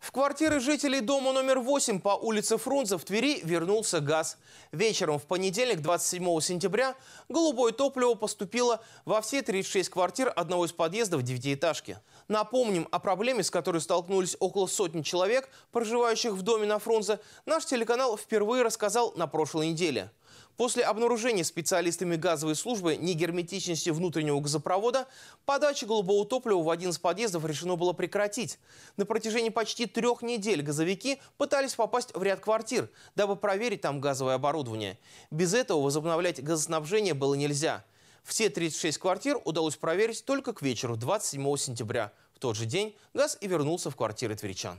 В квартиры жителей дома номер 8 по улице Фрунзе в Твери вернулся газ. Вечером в понедельник, 27 сентября, голубое топливо поступило во все 36 квартир одного из подъездов девятиэтажки. Напомним о проблеме, с которой столкнулись около сотни человек, проживающих в доме на Фрунзе, наш телеканал впервые рассказал на прошлой неделе – После обнаружения специалистами газовой службы негерметичности внутреннего газопровода подача голубого топлива в один из подъездов решено было прекратить. На протяжении почти трех недель газовики пытались попасть в ряд квартир, дабы проверить там газовое оборудование. Без этого возобновлять газоснабжение было нельзя. Все 36 квартир удалось проверить только к вечеру 27 сентября. В тот же день газ и вернулся в квартиры тверичан.